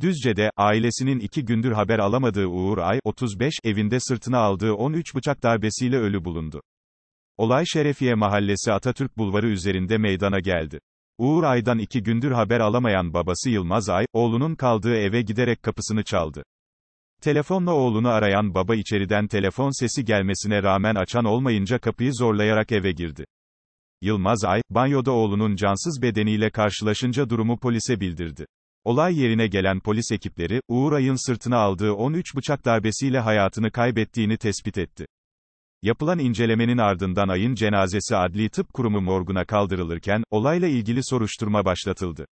Düzce'de, ailesinin iki gündür haber alamadığı Uğur Ay, 35, evinde sırtına aldığı 13 bıçak darbesiyle ölü bulundu. Olay Şerefiye Mahallesi Atatürk Bulvarı üzerinde meydana geldi. Uğur Ay'dan iki gündür haber alamayan babası Yılmaz Ay, oğlunun kaldığı eve giderek kapısını çaldı. Telefonla oğlunu arayan baba içeriden telefon sesi gelmesine rağmen açan olmayınca kapıyı zorlayarak eve girdi. Yılmaz Ay, banyoda oğlunun cansız bedeniyle karşılaşınca durumu polise bildirdi. Olay yerine gelen polis ekipleri, Uğur Ayın sırtına aldığı 13 bıçak darbesiyle hayatını kaybettiğini tespit etti. Yapılan incelemenin ardından ayın cenazesi Adli Tıp Kurumu morguna kaldırılırken, olayla ilgili soruşturma başlatıldı.